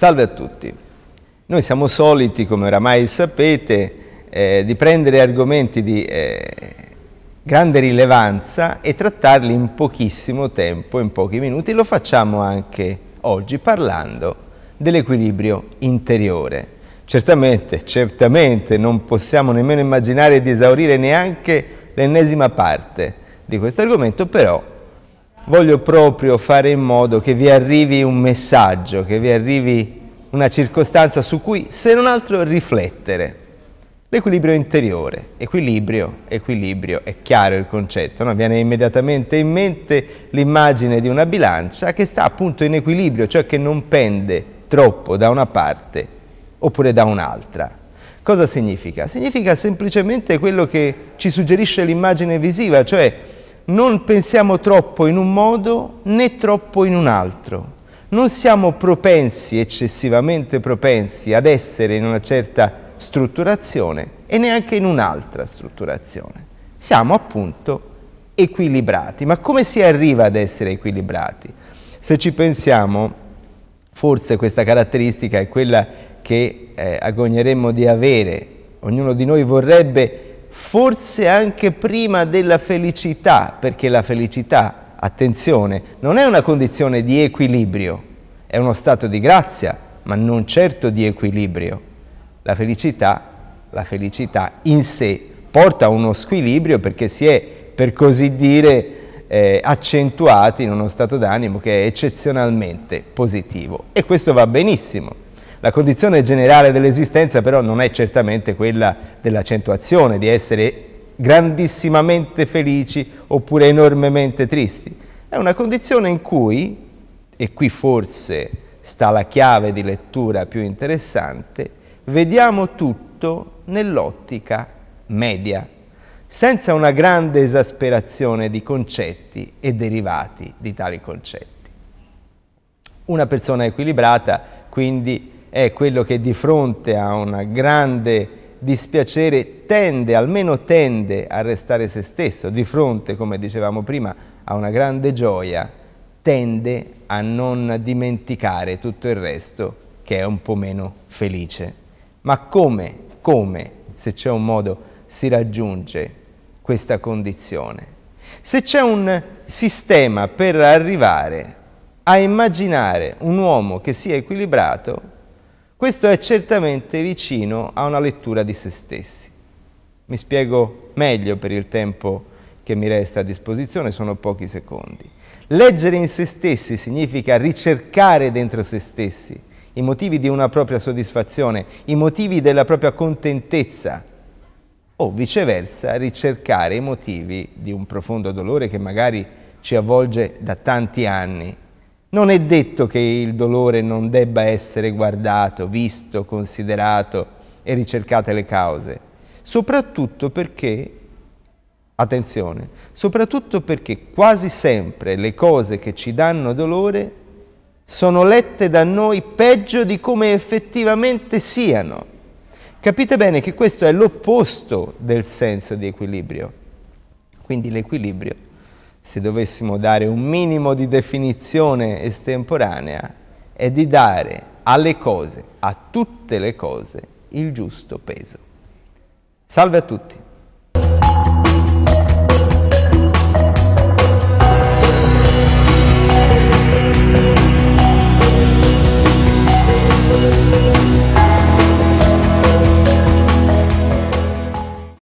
Salve a tutti. Noi siamo soliti, come oramai sapete, eh, di prendere argomenti di eh, grande rilevanza e trattarli in pochissimo tempo, in pochi minuti. Lo facciamo anche oggi parlando dell'equilibrio interiore. Certamente, certamente non possiamo nemmeno immaginare di esaurire neanche l'ennesima parte di questo argomento, però voglio proprio fare in modo che vi arrivi un messaggio, che vi arrivi una circostanza su cui se non altro riflettere. L'equilibrio interiore, equilibrio, equilibrio, è chiaro il concetto, no? viene immediatamente in mente l'immagine di una bilancia che sta appunto in equilibrio, cioè che non pende troppo da una parte oppure da un'altra. Cosa significa? Significa semplicemente quello che ci suggerisce l'immagine visiva, cioè non pensiamo troppo in un modo né troppo in un altro. Non siamo propensi, eccessivamente propensi, ad essere in una certa strutturazione e neanche in un'altra strutturazione. Siamo appunto equilibrati. Ma come si arriva ad essere equilibrati? Se ci pensiamo, forse questa caratteristica è quella che eh, agogneremmo di avere. Ognuno di noi vorrebbe forse anche prima della felicità, perché la felicità, attenzione, non è una condizione di equilibrio, è uno stato di grazia, ma non certo di equilibrio. La felicità, la felicità in sé porta a uno squilibrio perché si è, per così dire, eh, accentuati in uno stato d'animo che è eccezionalmente positivo. E questo va benissimo. La condizione generale dell'esistenza però non è certamente quella dell'accentuazione, di essere grandissimamente felici oppure enormemente tristi. È una condizione in cui, e qui forse sta la chiave di lettura più interessante, vediamo tutto nell'ottica media, senza una grande esasperazione di concetti e derivati di tali concetti. Una persona equilibrata quindi è quello che di fronte a un grande dispiacere tende, almeno tende a restare se stesso, di fronte, come dicevamo prima, a una grande gioia, tende a non dimenticare tutto il resto che è un po' meno felice. Ma come, come, se c'è un modo, si raggiunge questa condizione? Se c'è un sistema per arrivare a immaginare un uomo che sia equilibrato, questo è certamente vicino a una lettura di se stessi. Mi spiego meglio per il tempo che mi resta a disposizione, sono pochi secondi. Leggere in se stessi significa ricercare dentro se stessi i motivi di una propria soddisfazione, i motivi della propria contentezza o viceversa ricercare i motivi di un profondo dolore che magari ci avvolge da tanti anni non è detto che il dolore non debba essere guardato, visto, considerato e ricercate le cause, soprattutto perché, attenzione, soprattutto perché quasi sempre le cose che ci danno dolore sono lette da noi peggio di come effettivamente siano. Capite bene che questo è l'opposto del senso di equilibrio. Quindi l'equilibrio se dovessimo dare un minimo di definizione estemporanea, è di dare alle cose, a tutte le cose, il giusto peso. Salve a tutti!